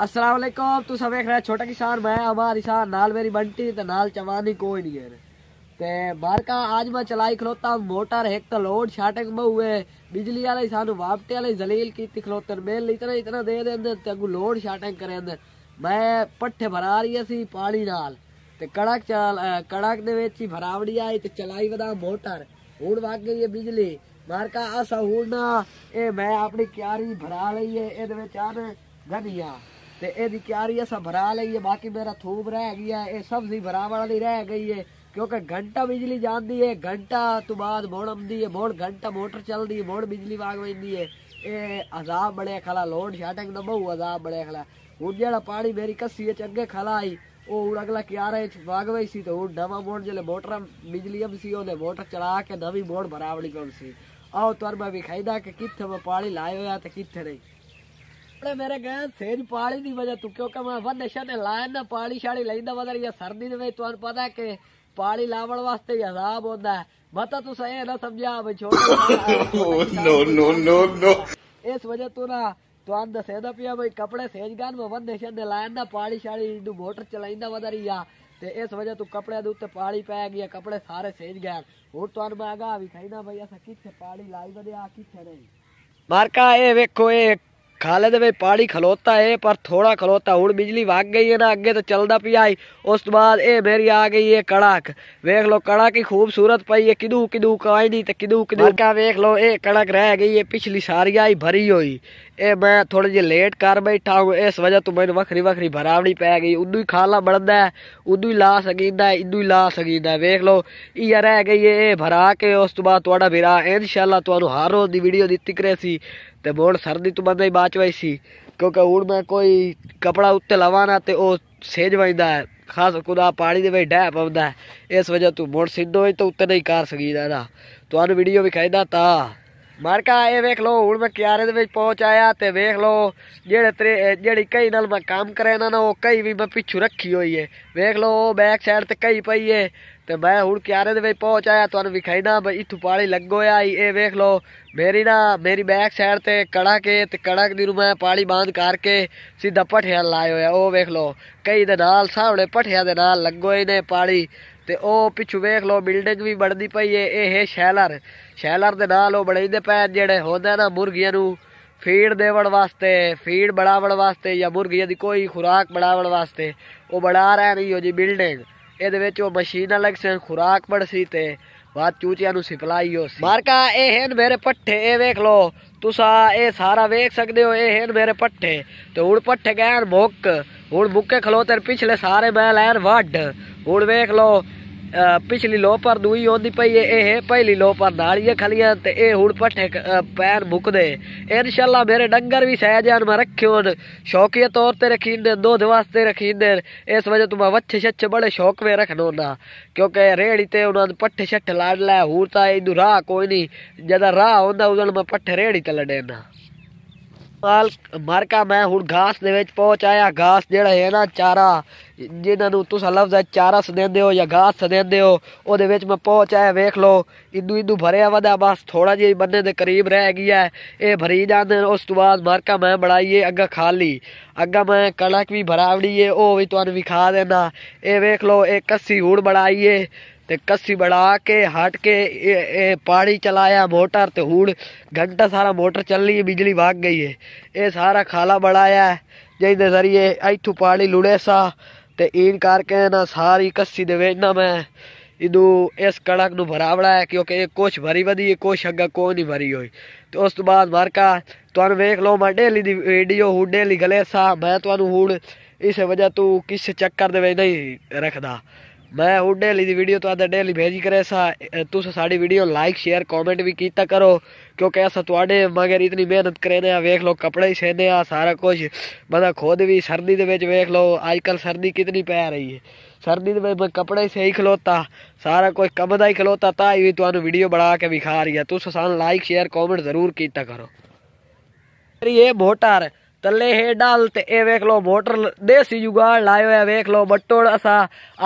असलम तू सब देख खरा छोटा किसान मैं अमार किसान नाल मेरी बंटी तो नाल चवानी कोई नहीं है ते बार का आज मैं चलाई खलोता मोटर एक तो लोड शाटक में हुए बिजली वाले सानू वापटे वाले जलील की ती खलोते मेल इतना इतना दे दें दे ते अगू लोड शाटक करे दे मैं पट्ठे भरा रही सी पानी नाल ते कड़क चाल कड़क दे विच ही भरावड़ी आई ते चलाई वदा मोटर हुण वाग गई है बिजली मार का आसा हुण ना ए मैं अपनी क्यारी भरा लई है ए दे विच ਤੇ ਇਹਦੀ ਕਿਆਰੀ ਅਸਾਂ ਭਰਾ ਲਈ ਹੈ ਬਾਕੀ ਮੇਰਾ ਥੂਬ ਰਹਿ ਗਿਆ ਇਹ ਸਬਜ਼ੀ ਭਰਾ ਵਾਲੀ ਰਹਿ ਗਈ ਹੈ ਕਿਉਂਕਿ ਘੰਟਾ ਬਿਜਲੀ ਜਾਂਦੀ ਹੈ ਘੰਟਾ ਤੋਂ ਬਾਅਦ ਮੋੜ ਆਉਂਦੀ ਹੈ ਮੋੜ ਘੰਟਾ ਮੋਟਰ ਚੱਲਦੀ ਹੈ ਮੋੜ ਬਿਜਲੀ ਵਾਗ ਵੈਂਦੀ ਹੈ ਇਹ ਅਜ਼ਾਬ ਬੜੇ ਖਲਾ ਲੋਡ ਸ਼ਾਟਿੰਗ ਦਾ ਬਹੁ ਅਜ਼ਾਬ ਬੜੇ ਖਲਾ ਹੁਣ ਜਿਹੜਾ ਪਾਣੀ ਮੇਰੀ ਕੱਸੀ ਵਿੱਚ ਅੱਗੇ ਖਲਾ ਆਈ ਉਹ ਹੁਣ ਅਗਲਾ ਕਿਆਰੇ ਵਿੱਚ ਵਾਗ ਵਈ ਸੀ ਤੇ ਹੁਣ ਨਵਾਂ ਮੋੜ ਜਿਹੜੇ ਮੋਟਰ ਬਿਜਲੀ ਅਮ ਸੀ ਉਹਨੇ ਮੋਟਰ ਚਲਾ ਕੇ ਨਵੀਂ ਮੋੜ ਭਰਾਵਲੀ ਪਈ ਸੀ ਆਓ ਤੁਰ ਮੈਂ ਵਿਖਾਈਦਾ ਕਿ ਕਿੱਥੇ ਮੈਂ ਪਾਣੀ ਲਾਇਆ ਹੋਇਆ ਤੇ ਕਿੱਥੇ ਨਹੀਂ આપણે મેરે ગયા સેજ પાળી ની વજહ તું કયો કે મેં વધ ને લાયન ના પાળી શાળી લઈને વધારે યા સરદી ને ભાઈ તમને પતા કે પાળી લાવણ વાસ્તે અઝાબ હોતા બતા તું સહી ના સમજ્યા ભાઈ છોડ નો નો નો નો એસ વજહ તું ના ત્વાન દસ એના પિયા ભાઈ કપડે સેજ ગાન માં વધ દેશ ને લાયન ના પાળી શાળી નું મોટર ચલાઈને વધારે યા ਤੇ ਇਸ ਵਜ੍ਹਾ ਤੋਂ ਕਪੜਿਆਂ ਦੇ ਉੱਤੇ ਪਾਲੀ ਪੈ ਗਈ ਕਪੜੇ ਸਾਰੇ ਸੇਜ ਗਏ ਹੁਣ ਤੁਹਾਨੂੰ ਮੈਂ ਆਗਾ ਵੀ ਖਾਈਦਾ ਭਈਆ ਸਾ ਕਿੱਥੇ ਪਾਲੀ ਲਾਈ ਵਧਿਆ ਕਿੱਥੇ ਨਹੀਂ ਮਾਰਕਾ ਇਹ ਵੇਖੋ ਇਹ खालिद भाई पानी खलोता है पर थोड़ा खलोता हूँ बिजली भाग गई है ना अगे तो चलदा पिया आई उस तो बाद ए मेरी आ गई है कड़क वेख लो कड़क ही खूबसूरत पई है किदू किदू काई नहीं तो किदू किदू वेख लो ए कड़क रह गई है पिछली सारी आई भरी हुई ए मैं थोड़ी जी लेट कर बैठा हूँ इस वजह तो मैंने वखरी वखरी भरावनी पै गई उदू ही खाला बढ़दा है उदू ही ला सकीदा है इदू ही ला सकीदा है वेख लो इया रह गई है ए भरा के उस तो बाद थोड़ा भरा इनशाला हर रोज की वीडियो दी करे ਤੇ ਬੋਲ ਸਰਦੀ ਤੋਂ ਬੰਦਾ ਹੀ ਬਾਚਵਾਈ ਸੀ ਕਿਉਂਕਿ ਹੁਣ ਮੈਂ ਕੋਈ ਕਪੜਾ ਉੱਤੇ ਲਵਾਣਾ ਤੇ ਉਹ ਸੇਜ ਵੈਂਦਾ ਹੈ ਖਾਸ ਕੁਦਾ ਪਾਣੀ ਦੇ ਵਿੱਚ ਡੈਪ ਪਉਂਦਾ ਇਸ ਵਜ੍ਹਾ ਤੂੰ ਮੋੜ ਸਿੱਧੋ ਹੀ ਤਾਂ ਉੱਤੇ ਨਹੀਂ ਕਰ ਸਕੀਦਾ ਨਾ ਤੁਹਾਨੂੰ ਵੀਡੀਓ ਵੀ ਕਹਿੰਦਾ ਤਾਂ ਮਾਰਕਾ ਇਹ ਵੇਖ ਲਓ ਹੁਣ ਮੈਂ ਕਿਆਰੇ ਦੇ ਵਿੱਚ ਪਹੁੰਚ ਆਇਆ ਤੇ ਵੇਖ ਲਓ ਜਿਹੜੇ ਜਿਹੜੀ ਕਈ ਨਾਲ ਮੈਂ ਕੰਮ ਕਰਿਆ ਇਹਨਾਂ ਨਾਲ ਉਹ ਕਈ ਵੀ ਮੈਂ ਪਿੱਛੂ ਰੱਖੀ ਹੋਈ ਏ ਵੇਖ ਲਓ ਬੈਕ ਸਾਈਡ ਤੇ ਕਈ ਪਈ ਏ ਤੇ ਮੈਂ ਹੁਣ ਕਿਆਰੇ ਦੇ ਵਿੱਚ ਪਹੁੰਚ ਆਇਆ ਤੁਹਾਨੂੰ ਵਿਖਾਈ ਨਾ ਬਈ ਇਥੂ ਲੱਗੋ ਲੱਗੋਇਆ ਇਹ ਵੇਖ ਲਓ ਮੇਰੀ ਨਾ ਮੇਰੀ ਬੈਕ ਸਾਈਡ ਤੇ ਕੜਾ ਕੇ ਤੇ ਕੜਕ ਦੀ ਨੂੰ ਮੈਂ ਪਾਲੀ ਬਾਂਧ ਕਰਕੇ ਸਿੱਧਾ ਪਠਿਆ ਲਾਇਆ ਹੋਇਆ ਉਹ ਵੇਖ ਲਓ ਕਈ ਦੇ ਨਾਲ ਸਾਹਮਣੇ ਪਠਿਆ ਦੇ ਨਾਲ ਲੱਗੋ ਇਹਨੇ ਪਾਲੀ ਤੇ ਉਹ ਪਿੱਛੂ ਵੇਖ ਲਓ ਬਿਲਡਿੰਗ ਵੀ ਬਣਦੀ ਪਈ ਏ ਇਹ ਹੈ ਸ਼ੈਲਰ ਸ਼ੈਲਰ ਦੇ ਨਾਲ ਉਹ ਬਣਾਈਦੇ ਪੈ ਜਿਹੜੇ ਹੁੰਦੇ ਨਾ ਮੁਰਗੀਆਂ ਨੂੰ ਫੀਡ ਦੇਵਣ ਵਾਸਤੇ ਫੀਡ ਬੜਾਵਣ ਵਾਸਤੇ ਜਾਂ ਮੁਰਗੀਆਂ ਦੀ ਕੋਈ ਖੁਰਾਕ ਬੜਾਵਣ ਵਾਸਤੇ ਉਹ ਬਣਾ ਰਹੇ ਨਹੀਂ ਹੋ ਜੀ ਬਿਲਡਿੰਗ ਇਹਦੇ ਵਿੱਚ ਉਹ ਮਸ਼ੀਨਾਂ ਲੱਗ ਸਨ ਖੁਰਾਕ ਬੜਸੀ ਤੇ ਬਾਤ ਚੂਚਿਆਂ ਨੂੰ ਸਪਲਾਈ ਹੋ ਸੀ ਮਾਰਕਾ ਇਹ ਹਨ ਮੇਰੇ ਪੱਠੇ ਇਹ ਵੇਖ ਲਓ ਤੁਸੀਂ ਇਹ ਸਾਰਾ ਵੇਖ ਸਕਦੇ ਹੋ ਇਹ ਹਨ ਮੇਰੇ ਪੱਠੇ ਤੇ ਹੁਣ ਪੱਠੇ ਗਏ ਮੁੱਕ हूँ बुके तेरे पिछले सारे बैल है वड वेख लो पिछली लोपर दुई ओदी पई ए पहली लोपर दाड़िए खलिया ते ए हुड़ पट्ठे पैर भुकदे इंशाल्लाह मेरे डंगर भी सहज है मैं रखियो शौकिया तौर ते रखीन दे दूध वास्ते रखीन दे इस वजह तुम वच्छे शच्छे बड़े शौक में रखना ना क्योंकि रेड़ी ते उन्हें पट्ठे शट्ठे लाड लै हुड़ ता इदू राह कोई नहीं जदा राह आंदा उदन मैं पट्ठे रेड़ी ते लड़े ਮਾਲ ਮਾਰਕਾ ਮੈਂ ਹੁਣ ਘਾਸ ਦੇ ਵਿੱਚ ਪਹੁੰਚ ਆਇਆ ਘਾਸ ਜਿਹੜਾ ਹੈ ਨਾ ਚਾਰਾ ਜਿਹਨਾਂ ਨੂੰ ਤੁਸੀਂ ਲਫ਼ਜ਼ ਚਾਰਾ ਸਦੇਂਦੇ ਹੋ ਜਾਂ ਘਾਸ ਸਦੇਂਦੇ ਹੋ ਉਹਦੇ ਵਿੱਚ ਮੈਂ ਪਹੁੰਚ ਆਇਆ ਵੇਖ ਲਓ ਇਦੂ ਇਦੂ ਭਰਿਆ ਵਦਾ ਬਸ ਥੋੜਾ ਜਿਹਾ ਬੰਨੇ ਦੇ ਕਰੀਬ ਰਹਿ ਗਿਆ ਇਹ ਭਰੀ ਜਾਂਦੇ ਉਸ ਤੋਂ ਬਾਅਦ ਮਾਰਕਾ ਮੈਂ ਬੜਾਈਏ ਅੱਗਾ ਖਾਲੀ ਅੱਗਾ ਮੈਂ ਕਣਕ ਵੀ ਭਰਾਵੜੀਏ ਉਹ ਵੀ ਤੁਹਾਨੂੰ ਵਿਖਾ ਦੇਣਾ ਇਹ ਵੇਖ ਲਓ ਇੱਕ ਅੱਸੀ ਹੂੜ ਬੜਾਈਏ ਤੇ ਕੱਸੀ ਬੜਾ ਕੇ ਹਟ ਕੇ ਪਾਣੀ ਚਲਾਇਆ ਮੋਟਰ ਤੇ ਹੂੜ ਘੰਟਾ ਸਾਰਾ ਮੋਟਰ ਚੱਲ ਲਈ ਬਿਜਲੀ ਵਾਗ ਗਈ ਹੈ ਇਹ ਸਾਰਾ ਖਾਲਾ ਬੜਾਇਆ ਜਿਹਦੇ ਜ਼ਰੀਏ ਇੱਥੋਂ ਪਾਣੀ ਲੁੜੇ ਸਾ ਤੇ ਇਹਨ ਕਰਕੇ ਨਾ ਸਾਰੀ ਕੱਸੀ ਦੇ ਵਿੱਚ ਨਾ ਮੈਂ ਇਹਨੂੰ ਇਸ ਕਣਕ ਨੂੰ ਭਰਾ ਬੜਾਇਆ ਕਿਉਂਕਿ ਇਹ ਕੁਛ ਭਰੀ ਵਧੀ ਇਹ ਕੁਛ ਅੱਗਾ ਕੋ ਨਹੀਂ ਭਰੀ ਹੋਈ ਤੇ ਉਸ ਤੋਂ ਬਾਅਦ ਵਰਕਾ ਤੁਹਾਨੂੰ ਵੇਖ ਲਓ ਮੈਂ ਡੇਲੀ ਦੀ ਵੀਡੀਓ ਹੁੱਡੇ ਡੇਲੀ ਗਲੇ ਸਾ ਮੈਂ ਤੁਹਾਨੂੰ ਹੁਣ ਇਸੇ ਵਜ੍ਹਾ ਤੋਂ ਕਿਸੇ ਚੱਕਰ ਦੇ ਵਿੱਚ ਨਹੀਂ ਰੱਖਦਾ ਮੈਂ ਉਹ ਡੇਲੀ ਦੀ ਵੀਡੀਓ ਤੁਹਾਡੇ ਡੇਲੀ ਭੇਜੀ ਕਰੇ ਸਾ ਤੁਸੀਂ ਸਾਡੀ ਵੀਡੀਓ ਲਾਈਕ ਸ਼ੇਅਰ ਕਮੈਂਟ ਵੀ ਕੀਤਾ ਕਰੋ ਕਿਉਂਕਿ ਅਸਾਂ ਤੁਹਾਡੇ ਮਗਰ ਇਤਨੀ ਮਿਹਨਤ ਕਰਦੇ ਆ ਵੇਖ ਲਓ ਕਪੜੇ ਹੀ ਸੇਦੇ ਆ ਸਾਰਾ ਕੁਝ ਬੰਦਾ ਖੁਦ ਵੀ ਸਰਦੀ ਦੇ ਵਿੱਚ ਵੇਖ ਲਓ ਕੱਲ ਸਰਦੀ ਕਿਤਨੀ ਪੈ ਰਹੀ ਹੈ ਸਰਦੀ ਦੇ ਵਿੱਚ ਕਪੜੇ ਹੀ ਸਹੀ ਖਲੋਤਾ ਸਾਰਾ ਕੁਝ ਕਬਦਾ ਹੀ ਖਲੋਤਾ ਤਾਂ ਹੀ ਤੁਹਾਨੂੰ ਵੀਡੀਓ ਬਣਾ ਕੇ ਵਿਖਾ ਰਹੀ ਆ ਤੁਸੀਂ ਸਾਨੂੰ ਲਾਈਕ ਸ਼ੇਅਰ ਕਮੈਂਟ ਜ਼ਰੂਰ ਕੀਤਾ ਕਰੋ ਇਹ ਮੋਟਰ ਤੱਲੇ ਹੇ ਡਾਲ ਤੇ ਇਹ ਵੇਖ ਲੋ મોટર ਦੇਸੀ ਜੁਗਾੜ લાયો ਹੋਇਆ ਵੇਖ ਲੋ ਬਟੋੜਾ અસા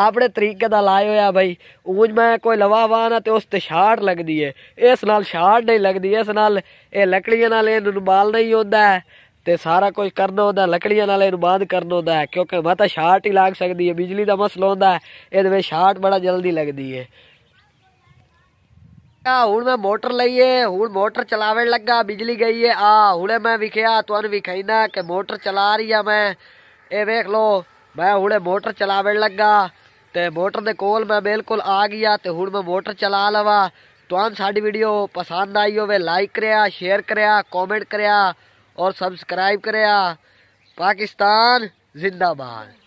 ਆਪਣੇ ਤਰੀਕੇ ਦਾ ਲਾਇਓ ਆ ਭਾਈ ਉਂਝ ਮੈਂ ਕੋਈ ਲਵਾ ਨਾ ਤੇ ਉਸ ਤੇ ਸ਼ਾਰਟ ਲੱਗਦੀ ਏ ਇਸ ਨਾਲ ਸ਼ਾਰਟ ਨਹੀਂ ਲੱਗਦੀ ਇਸ ਨਾਲ ਇਹ ਲੱਕੜੀਆਂ ਨਾਲ ਇਹਨੂੰ ਬਾਲ ਨਹੀਂ ਹੁੰਦਾ ਤੇ ਸਾਰਾ ਕੁਝ ਕਰਨਾ ਹੁੰਦਾ ਲੱਕੜੀਆਂ ਨਾਲ ਇਹਨੂੰ ਬਾਦ ਕਰਨਾ ਹੁੰਦਾ ਕਿਉਂਕਿ ਮਾਤਾ ਸ਼ਾਰਟ ਹੀ ਲੱਗ ਸਕਦੀ ਏ ਬਿਜਲੀ ਦਾ ਮਸਲਾ ਹੁੰਦਾ ਇਹਦੇ ਵਿੱਚ ਸ਼ਾਰਟ ਬੜਾ ਜਲਦੀ ਲੱਗਦੀ ਏ हूं मैं मोटर लाइए हूं मोटर चलावे लग गया बिजली गई है आ हूं मैं विखया तुन विखना के मोटर चला रही है मैं ये वेख लो मैं हूं मोटर चलावे लग गया तो मोटर के कोल मैं बिलकुल आ गया तो हूँ मैं मोटर चला लवा तुन साड़ी वीडियो पसंद आई हो लाइक कर शेयर करमेंट कर और सबसक्राइब कर पाकिस्तान जिंदाबाद